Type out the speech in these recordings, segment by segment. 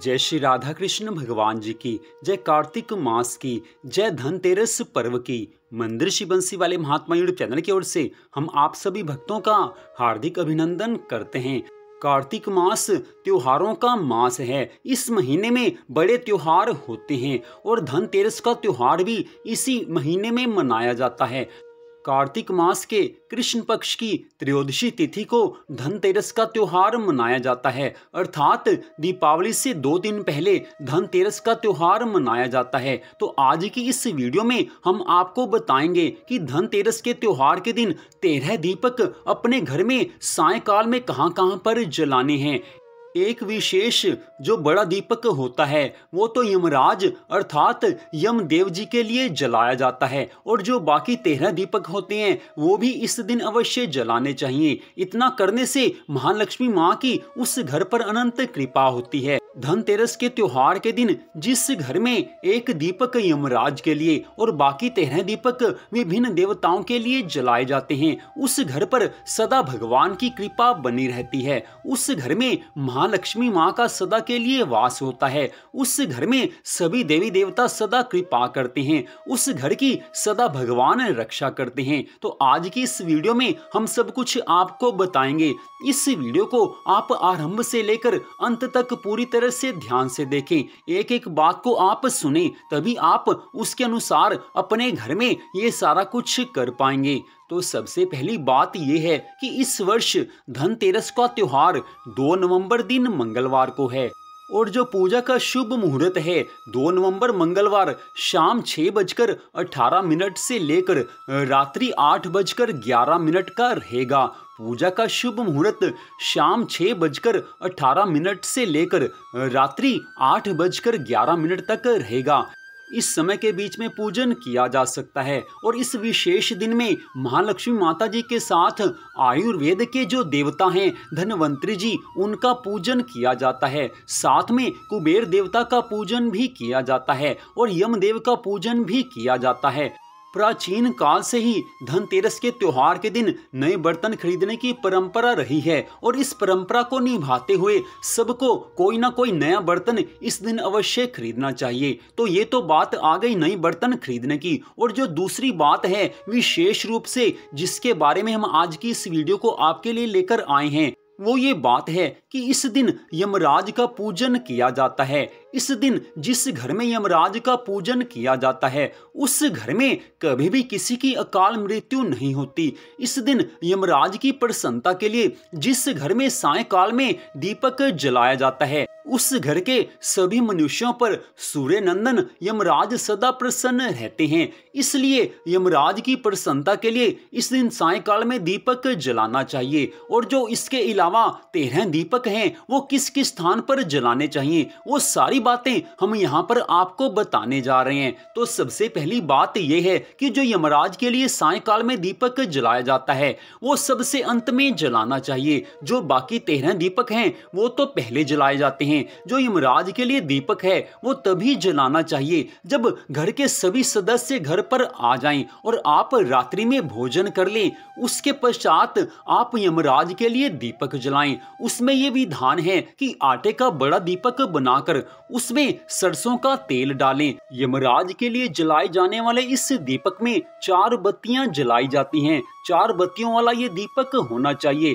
जय श्री राधा कृष्ण भगवान जी की जय कार्तिक मास की जय धनतेरस पर्व की मंदिर श्री बंसी वाले महात्मा यूट्यूब चैनल की ओर से हम आप सभी भक्तों का हार्दिक अभिनंदन करते हैं कार्तिक मास त्योहारों का मास है इस महीने में बड़े त्योहार होते हैं और धनतेरस का त्योहार भी इसी महीने में मनाया जाता है कार्तिक मास के कृष्ण पक्ष की त्रयोदशी तिथि को धनतेरस का त्योहार मनाया जाता है अर्थात दीपावली से दो दिन पहले धनतेरस का त्योहार मनाया जाता है तो आज की इस वीडियो में हम आपको बताएंगे कि धनतेरस के त्योहार के दिन तेरह दीपक अपने घर में सायकाल में कहां कहां पर जलाने हैं एक विशेष जो बड़ा दीपक होता है वो तो यमराज अर्थात यमदेव जी के लिए जलाया जाता है और जो बाकी तेरह दीपक होते हैं वो भी इस दिन अवश्य जलाने चाहिए इतना करने से महालक्ष्मी माँ की उस घर पर अनंत कृपा होती है धनतेरस के त्योहार के दिन जिस घर में एक दीपक यमराज के लिए और बाकी तेरह दीपक विभिन्न देवताओं के लिए जलाए जाते हैं उस घर पर सदा भगवान की कृपा बनी रहती है उस घर में महालक्ष्मी माँ का सदा के लिए वास होता है उस घर में सभी देवी देवता सदा कृपा करते हैं उस घर की सदा भगवान रक्षा करते हैं तो आज की इस वीडियो में हम सब कुछ आपको बताएंगे इस वीडियो को आप आरंभ से लेकर अंत तक पूरी तरह तरह से ध्यान से देखें एक एक बात को आप सुने तभी आप उसके अनुसार अपने घर में ये सारा कुछ कर पाएंगे तो सबसे पहली बात यह है कि इस वर्ष धनतेरस का त्योहार 2 नवंबर दिन मंगलवार को है और जो पूजा का शुभ मुहूर्त है 2 नवंबर मंगलवार शाम छः बजकर अठारह मिनट से लेकर रात्रि आठ बजकर ग्यारह मिनट का रहेगा पूजा का शुभ मुहूर्त शाम छः बजकर अठारह मिनट से लेकर रात्रि आठ बजकर ग्यारह मिनट तक रहेगा इस समय के बीच में पूजन किया जा सकता है और इस विशेष दिन में महालक्ष्मी माता जी के साथ आयुर्वेद के जो देवता हैं धनवंतरी जी उनका पूजन किया जाता है साथ में कुबेर देवता का पूजन भी किया जाता है और यमदेव का पूजन भी किया जाता है प्राचीन काल से ही धनतेरस के त्योहार के दिन नए बर्तन खरीदने की परंपरा रही है और इस परंपरा को निभाते हुए सबको कोई ना कोई नया बर्तन इस दिन अवश्य खरीदना चाहिए तो ये तो बात आ गई नई बर्तन खरीदने की और जो दूसरी बात है विशेष रूप से जिसके बारे में हम आज की इस वीडियो को आपके लिए लेकर आए हैं वो ये बात है कि इस दिन यमराज का पूजन किया जाता है इस दिन जिस घर में यमराज का पूजन किया जाता है उस घर में कभी भी किसी की अकाल मृत्यु नहीं होती इस दिन यमराज की प्रसन्नता के लिए जिस घर में सायकाल में दीपक जलाया जाता है उस घर के सभी मनुष्यों पर सूर्य नंदन यमराज सदा प्रसन्न रहते हैं इसलिए यमराज की प्रसन्नता के लिए इस दिन सायकाल में दीपक जलाना चाहिए और जो इसके अलावा तेरह दीपक दीपक हैं वो किस किस स्थान पर जलाने चाहिए वो सारी बातें हम यहाँ पर आपको बताने जा रहे हैं तो सबसे पहली बात यह है कि जो यमराज के लिए सायकाल में दीपक जलाया जाता है वो सबसे अंत में जलाना चाहिए जो बाकी तेरह दीपक हैं वो तो पहले जलाए जाते हैं जो यमराज के लिए दीपक है वो तभी जलाना चाहिए जब घर के सभी सदस्य घर पर आ जाएं और आप रात्रि में भोजन कर लें उसके पश्चात आप यमराज के लिए दीपक जलाएं उसमें ये विधान है कि आटे का बड़ा दीपक बनाकर उसमें सरसों का तेल डालें यमराज के लिए जलाए जाने वाले इस दीपक में चार बत्तियां जलाई जाती हैं चार बत्तियों वाला ये दीपक होना चाहिए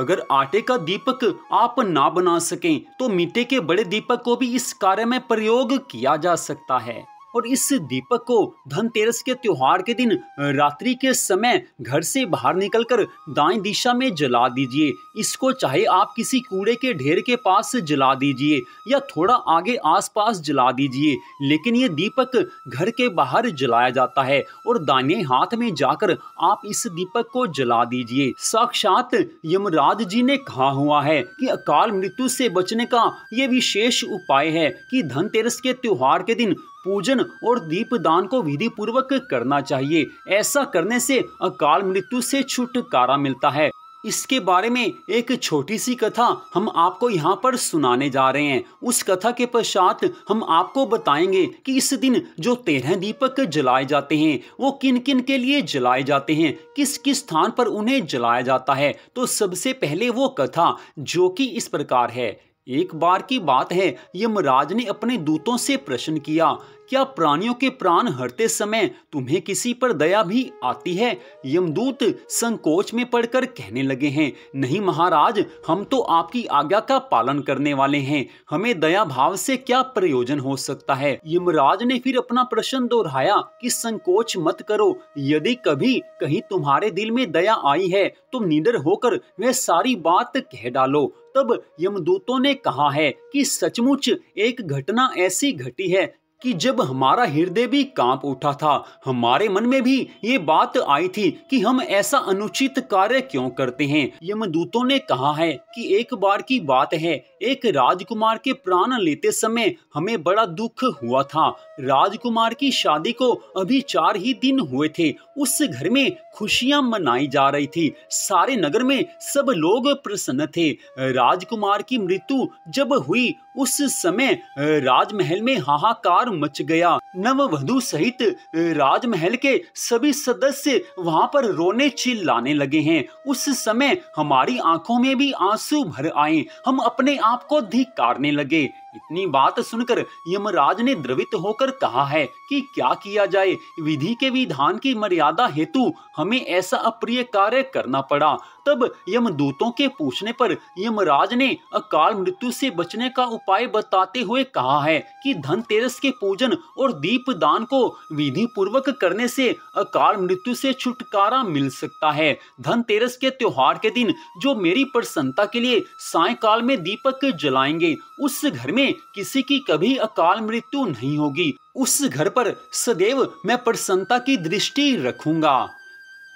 अगर आटे का दीपक आप ना बना सकें तो मीठे के बड़े दीपक को भी इस कार्य में प्रयोग किया जा सकता है और इस दीपक को धनतेरस के त्योहार के दिन रात्रि के समय घर से बाहर निकलकर दाएं दिशा में जला दीजिए इसको चाहे आप किसी कूड़े के ढेर के पास जला दीजिए या थोड़ा आगे आसपास जला दीजिए लेकिन ये दीपक घर के बाहर जलाया जाता है और दाने हाथ में जाकर आप इस दीपक को जला दीजिए साक्षात यमराज जी ने कहा हुआ है की अकाल मृत्यु से बचने का ये विशेष उपाय है कि धनतेरस के त्योहार के दिन पूजन और दीप दान को विधि पूर्वक करना चाहिए ऐसा करने से अकाल मृत्यु से छुटकारा मिलता है इसके बारे में एक छोटी सी कथा हम आपको यहाँ पर सुनाने जा रहे हैं उस कथा के पश्चात हम आपको बताएंगे कि इस दिन जो तेरह दीपक जलाए जाते हैं वो किन किन के लिए जलाए जाते हैं किस किस स्थान पर उन्हें जलाया जाता है तो सबसे पहले वो कथा जो कि इस प्रकार है एक बार की बात है यमराज ने अपने दूतों से प्रश्न किया क्या प्राणियों के प्राण हरते समय तुम्हें किसी पर दया भी आती है यमदूत संकोच में पड़कर कहने लगे हैं नहीं महाराज हम तो आपकी आज्ञा का पालन करने वाले हैं हमें दया भाव से क्या प्रयोजन हो सकता है यमराज ने फिर अपना प्रश्न दोहराया कि संकोच मत करो यदि कभी कहीं तुम्हारे दिल में दया आई है तो निडर होकर वह सारी बात कह डालो तब यमदूतों ने कहा है कि सचमुच एक घटना ऐसी घटी है कि जब हमारा हृदय भी कांप उठा था हमारे मन में भी ये बात आई थी कि हम ऐसा अनुचित कार्य क्यों करते हैं यमदूतों ने कहा है कि एक बार की बात है एक राजकुमार के प्राण लेते समय हमें बड़ा दुख हुआ था राजकुमार की शादी को अभी चार ही दिन हुए थे उस घर में खुशियां मनाई जा रही थी सारे नगर में सब लोग प्रसन्न थे राजकुमार की मृत्यु जब हुई उस समय राजमहल में हाहाकार मच गया नववधु सहित राजमहल के सभी सदस्य वहां पर रोने चिल्लाने लगे हैं उस समय हमारी आंखों में भी आंसू भर आए हम अपने आपको धिकारने लगे इतनी बात सुनकर यमराज ने द्रवित होकर कहा है कि क्या किया जाए विधि के विधान की मर्यादा हेतु हमें ऐसा अप्रिय कार्य करना पड़ा तब यमदूतों के पूछने पर यमराज ने अकाल मृत्यु से बचने का उपाय बताते हुए कहा है कि धनतेरस के पूजन और दीप दान को विधि पूर्वक करने से अकाल मृत्यु से छुटकारा मिल सकता है धनतेरस के त्योहार के दिन जो मेरी प्रसन्नता के लिए सायकाल में दीपक जलाएंगे उस घर में किसी की कभी अकाल मृत्यु नहीं होगी उस घर पर सदैव मैं प्रसन्नता की दृष्टि रखूंगा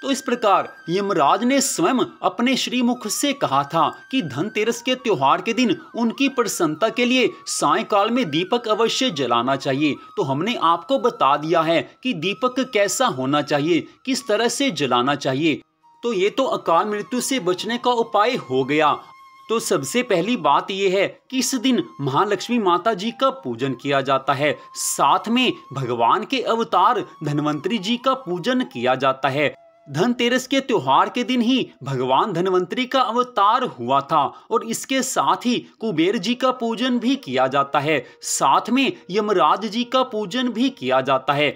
तो इस प्रकार यमराज ने स्वयं अपने श्रीमुख से कहा था कि धनतेरस के त्योहार के दिन उनकी प्रसन्नता के लिए सायकाल में दीपक अवश्य जलाना चाहिए तो हमने आपको बता दिया है कि दीपक कैसा होना चाहिए किस तरह से जलाना चाहिए तो ये तो अकाल मृत्यु से बचने का उपाय हो गया तो सबसे पहली बात यह है कि इस दिन महालक्ष्मी माता जी का पूजन किया जाता है साथ में भगवान के अवतार धनवंतरी जी का पूजन किया जाता है धनतेरस के त्योहार के दिन ही भगवान धनवंतरी का अवतार हुआ था और इसके साथ ही कुबेर जी का पूजन भी किया जाता है साथ में यमराज जी का पूजन भी किया जाता है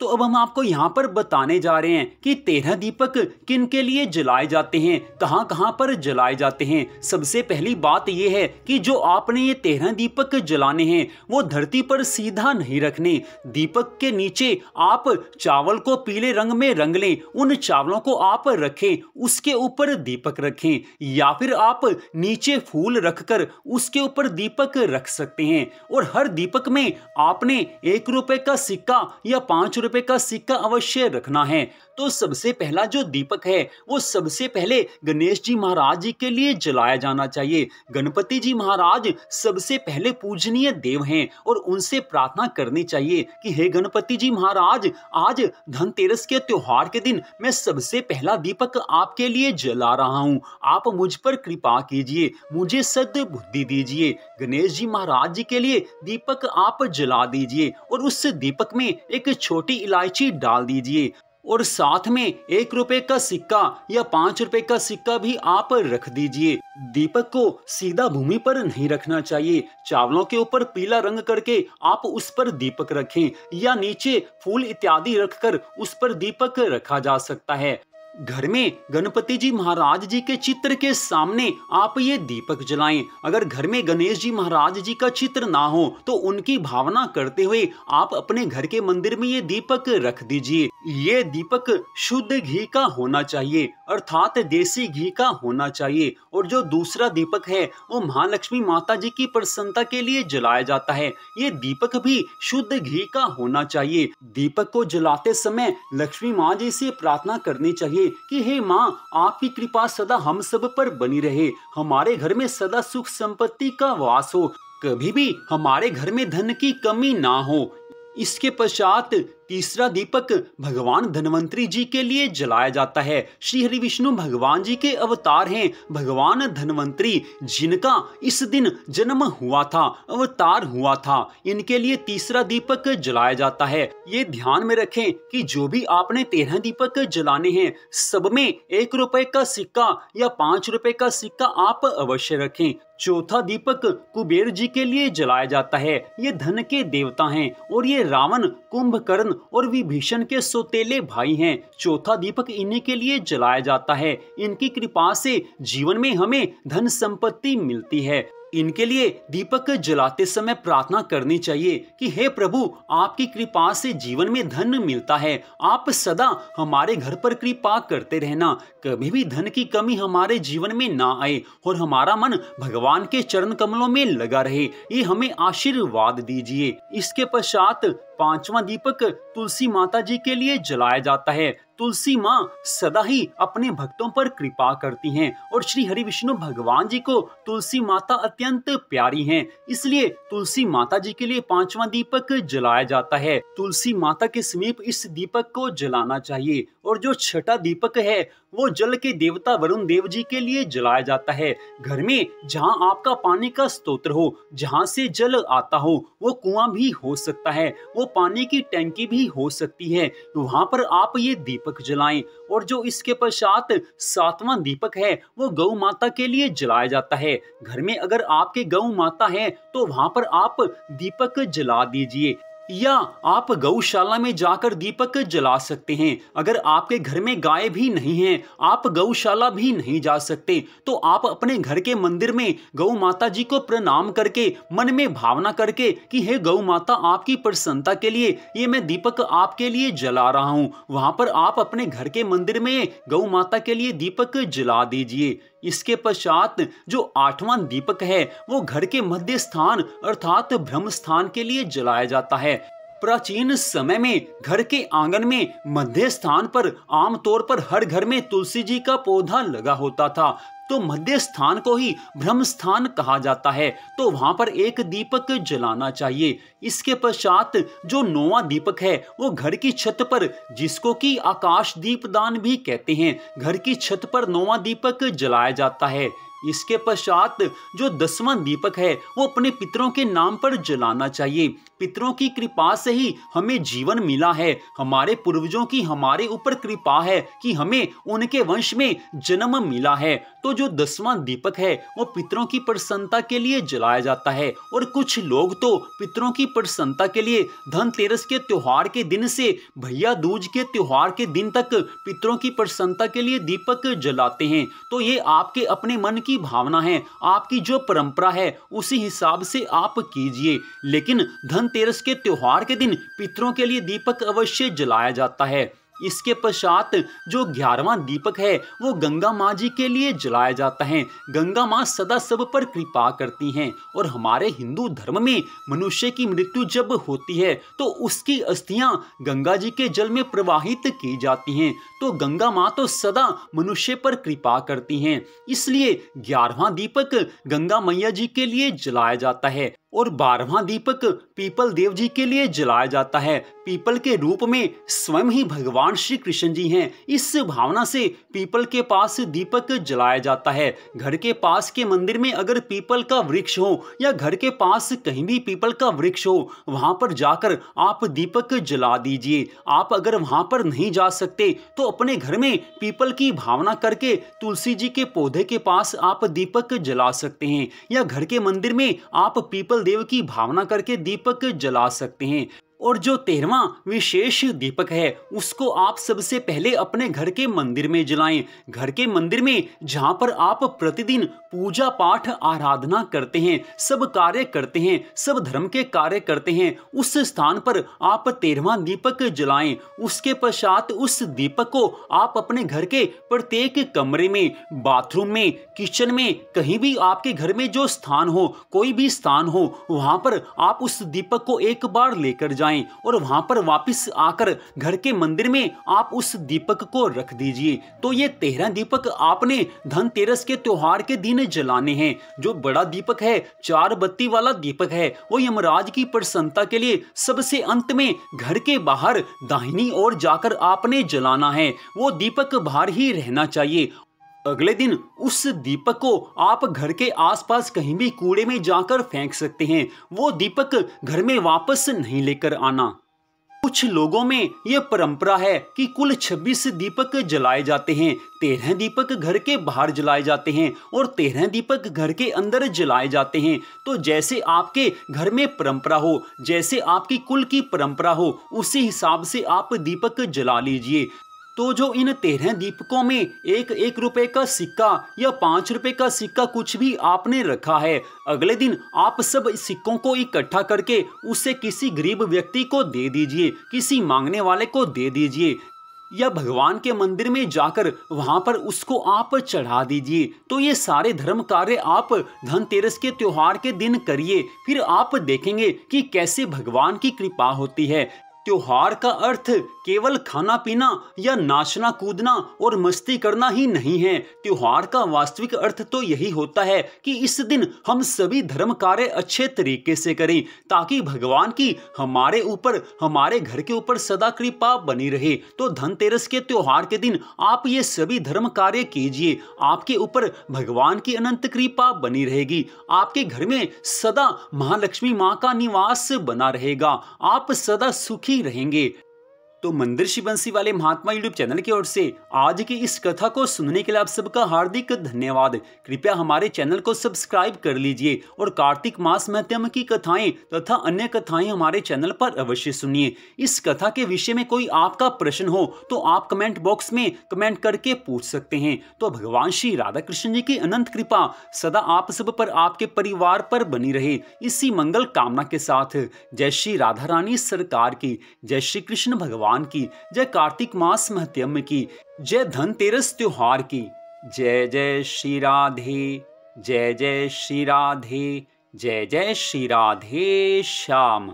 तो अब हम आपको यहाँ पर बताने जा रहे हैं कि तेरह दीपक किन के लिए जलाए जाते हैं कहाँ कहाँ पर जलाए जाते हैं सबसे पहली बात यह है कि जो आपने ये तेरह दीपक जलाने हैं वो धरती पर सीधा नहीं रखने दीपक के नीचे आप चावल को पीले रंग में रंग लें उन चावलों को आप रखें उसके ऊपर दीपक रखें या फिर आप नीचे फूल कर उसके ऊपर दीपक रख सकते हैं और हर दीपक में आपने एक रुपए का सिक्का या पाँच रुपए का सिक्का अवश्य रखना है तो सबसे पहला जो दीपक है वो सबसे पहले गणेश जी महाराज जी के लिए जलाया जाना चाहिए गणपति जी महाराज सबसे पहले पूजनीय देव हैं और उनसे प्रार्थना करनी चाहिए कि हे गणपति जी महाराज आज धनतेरस के त्योहार के दिन मैं सबसे पहला दीपक आपके लिए जला रहा हूँ आप मुझ पर कृपा कीजिए मुझे बुद्धि दीजिए गणेश जी महाराज जी के लिए दीपक आप जला दीजिए और उस दीपक में एक छोटी बड़ी इलायची डाल दीजिए और साथ में एक रुपए का सिक्का या पाँच रुपए का सिक्का भी आप रख दीजिए दीपक को सीधा भूमि पर नहीं रखना चाहिए चावलों के ऊपर पीला रंग करके आप उस पर दीपक रखें या नीचे फूल इत्यादि रखकर उस पर दीपक रखा जा सकता है घर में गणपति जी महाराज जी के चित्र के सामने आप ये दीपक जलाएं अगर घर में गणेश जी महाराज जी का चित्र ना हो तो उनकी भावना करते हुए आप अपने घर के मंदिर में ये दीपक रख दीजिए ये दीपक शुद्ध घी का होना चाहिए अर्थात देसी घी का होना चाहिए और जो दूसरा दीपक है वो महालक्ष्मी माता जी की प्रसन्नता के लिए जलाया जाता है ये दीपक भी शुद्ध घी का होना चाहिए दीपक को जलाते समय लक्ष्मी माँ जी से प्रार्थना करनी चाहिए कि हे माँ आपकी कृपा सदा हम सब पर बनी रहे हमारे घर में सदा सुख संपत्ति का वास हो कभी भी हमारे घर में धन की कमी ना हो इसके पश्चात तीसरा दीपक भगवान धनवंतरी जी के लिए जलाया जाता है श्री हरि विष्णु भगवान जी के अवतार हैं भगवान धनवंतरी जिनका इस दिन जन्म हुआ था अवतार हुआ था इनके लिए तीसरा दीपक जलाया जाता है ये ध्यान में रखें कि जो भी आपने तेरह दीपक जलाने हैं सब में एक रुपए का सिक्का या पांच रुपए का सिक्का आप अवश्य रखें चौथा दीपक कुबेर जी के लिए जलाया जाता है ये धन के देवता हैं और ये रावण कुंभकर्ण और विभीषण के सोतेले भाई हैं चौथा दीपक इन्हीं के लिए जलाया जाता है इनकी कृपा से जीवन में हमें धन संपत्ति मिलती है इनके लिए दीपक जलाते समय प्रार्थना करनी चाहिए कि हे प्रभु आपकी कृपा से जीवन में धन मिलता है आप सदा हमारे घर पर कृपा करते रहना कभी भी धन की कमी हमारे जीवन में ना आए और हमारा मन भगवान के चरण कमलों में लगा रहे ये हमें आशीर्वाद दीजिए इसके पश्चात पांचवा दीपक तुलसी माता जी के लिए जलाया जाता है तुलसी माँ सदा ही अपने भक्तों पर कृपा करती हैं और श्री हरि विष्णु भगवान जी को तुलसी माता अत्यंत प्यारी हैं इसलिए तुलसी माता जी के लिए पांचवा दीपक जलाया जाता है तुलसी माता के समीप इस दीपक को जलाना चाहिए और जो छठा दीपक है वो जल के देवता वरुण देव जी के लिए जलाया जाता है घर में जहाँ आपका पानी का स्त्रोत्र हो जहाँ से जल आता हो वो कुआं भी हो सकता है वो पानी की टैंकी भी हो सकती है वहाँ पर आप ये दीपक जलाएं और जो इसके पश्चात सातवां दीपक है वो गौ माता के लिए जलाया जाता है घर में अगर आपके गौ माता है तो वहाँ पर आप दीपक जला दीजिए या आप गौशाला में जाकर दीपक जला सकते हैं अगर आपके घर में गाय भी नहीं है आप गौशाला भी नहीं जा सकते तो आप अपने घर के मंदिर में गौ माता जी को प्रणाम करके मन में भावना करके कि हे गौ माता आपकी प्रसन्नता के लिए ये मैं दीपक आपके लिए जला रहा हूँ वहाँ पर आप अपने घर के मंदिर में गौ माता के लिए दीपक जला दीजिए इसके पश्चात जो आठवां दीपक है वो घर के मध्य स्थान अर्थात ब्रह्म स्थान के लिए जलाया जाता है प्राचीन समय में घर के आंगन में मध्य स्थान पर आमतौर पर हर घर में तुलसी जी का पौधा लगा होता था तो मध्य स्थान को ही ब्रह्म स्थान कहा जाता है तो वहां पर एक दीपक जलाना चाहिए इसके पश्चात जो नोवा दीपक है वो घर की छत पर जिसको कि आकाश दीप दान भी कहते हैं घर की छत पर नोवा दीपक जलाया जाता है इसके पश्चात जो दसवां दीपक है वो अपने पितरों के नाम पर जलाना चाहिए पितरों की कृपा से ही हमें जीवन मिला है हमारे पूर्वजों की हमारे ऊपर कृपा है कि हमें उनके वंश में जन्म मिला है तो जो दसवां दीपक है वो पितरों की प्रसन्नता के लिए जलाया जाता है और कुछ लोग तो पितरों की प्रसन्नता के लिए धनतेरस के त्योहार के दिन से भैया दूज के त्योहार के दिन तक पितरों की प्रसन्नता के लिए दीपक जलाते हैं तो ये आपके अपने मन की आपकी भावना है आपकी जो परंपरा है उसी हिसाब से आप कीजिए लेकिन धनतेरस के त्यौहार के दिन पितरों के लिए दीपक अवश्य जलाया जाता है इसके पश्चात जो ग्यारहवा दीपक है वो गंगा माँ जी के लिए जलाया जाता है गंगा माँ सदा सब पर कृपा करती हैं और हमारे हिंदू धर्म में मनुष्य की मृत्यु जब होती है तो उसकी अस्थियाँ गंगा जी के जल में प्रवाहित की जाती हैं तो गंगा माँ तो सदा मनुष्य पर कृपा करती हैं इसलिए ग्यारहवा दीपक गंगा मैया जी के लिए जलाया जाता है और बारहवा दीपक पीपल देव जी के लिए जलाया जाता है पीपल के रूप में स्वयं ही भगवान श्री कृष्ण जी हैं इस भावना से पीपल के पास दीपक जलाया जाता है घर के पास के मंदिर में अगर पीपल का वृक्ष हो या घर के पास कहीं भी पीपल का वृक्ष हो वहां पर जाकर आप दीपक जला दीजिए आप अगर वहां पर नहीं जा सकते तो अपने घर में पीपल की भावना करके तुलसी जी के पौधे के पास आप दीपक जला सकते हैं या घर के मंदिर में आप पीपल देव की भावना करके दीपक जला सकते हैं और जो तेरवा विशेष दीपक है उसको आप सबसे पहले अपने घर के मंदिर में जलाएं घर के मंदिर में जहाँ पर आप प्रतिदिन पूजा पाठ आराधना करते हैं सब कार्य करते हैं सब धर्म के कार्य करते हैं उस स्थान पर आप तेरवा दीपक जलाएं उसके पश्चात उस दीपक को आप अपने घर के प्रत्येक कमरे में बाथरूम में किचन में कहीं भी आपके घर में जो स्थान हो कोई भी स्थान हो वहाँ पर आप उस दीपक को एक बार लेकर जाएं और वहां पर वापस आकर घर के मंदिर में आप उस दीपक को रख दीजिए तो ये तेरह दीपक आपने धनतेरस के त्योहार के दिन जलाने हैं जो बड़ा दीपक है चार बत्ती वाला दीपक है वो यमराज की प्रसन्नता के लिए सबसे अंत में घर के बाहर दाहिनी ओर जाकर आपने जलाना है वो दीपक बाहर ही रहना चाहिए अगले दिन उस दीपक को आप घर के आसपास कहीं भी कूड़े में जाकर फेंक सकते हैं वो दीपक घर में वापस नहीं लेकर आना कुछ लोगों में यह परंपरा है कि कुल 26 दीपक जलाए जाते हैं तेरह दीपक घर के बाहर जलाए जाते हैं और तेरह दीपक घर के अंदर जलाए जाते हैं तो जैसे आपके घर में परंपरा हो जैसे आपकी कुल की परंपरा हो उसी हिसाब से आप दीपक जला लीजिए तो जो इन तेरह दीपकों में एक एक रुपए का सिक्का या पांच रुपए का सिक्का कुछ भी आपने रखा है अगले दिन आप सब सिक्कों को इकट्ठा करके उसे किसी गरीब व्यक्ति को दे दीजिए किसी मांगने वाले को दे दीजिए या भगवान के मंदिर में जाकर वहाँ पर उसको आप चढ़ा दीजिए तो ये सारे धर्म कार्य आप धनतेरस के त्योहार के दिन करिए फिर आप देखेंगे कि कैसे भगवान की कृपा होती है त्योहार का अर्थ केवल खाना पीना या नाचना कूदना और मस्ती करना ही नहीं है त्योहार का वास्तविक अर्थ तो यही होता है कि इस दिन हम सभी धर्म कार्य अच्छे तरीके से करें ताकि भगवान की हमारे ऊपर हमारे घर के ऊपर सदा कृपा बनी रहे तो धनतेरस के त्योहार के दिन आप ये सभी धर्म कार्य कीजिए आपके ऊपर भगवान की अनंत कृपा बनी रहेगी आपके घर में सदा महालक्ष्मी माँ का निवास बना रहेगा आप सदा सुखी रहेंगे तो मंदिर श्री वाले महात्मा यूट्यूब चैनल की ओर से आज की इस कथा को सुनने के लिए आप सबका हार्दिक धन्यवाद कृपया हमारे चैनल को सब्सक्राइब कर लीजिए और कार्तिक मास महत्म की कथाएं तथा अन्य कथाएं हमारे चैनल पर अवश्य सुनिए इस कथा के विषय में कोई आपका प्रश्न हो तो आप कमेंट बॉक्स में कमेंट करके पूछ सकते हैं तो भगवान श्री राधा कृष्ण जी की अनंत कृपा सदा आप सब पर आपके परिवार पर बनी रहे इसी मंगल कामना के साथ जय श्री राधा रानी सरकार की जय श्री कृष्ण भगवान भगवान की जय कार्तिक मास महत्यम की जय धनतेरस त्योहार की जय जय श्री राधे जय जय श्री राधे जय जय श्री राधे श्याम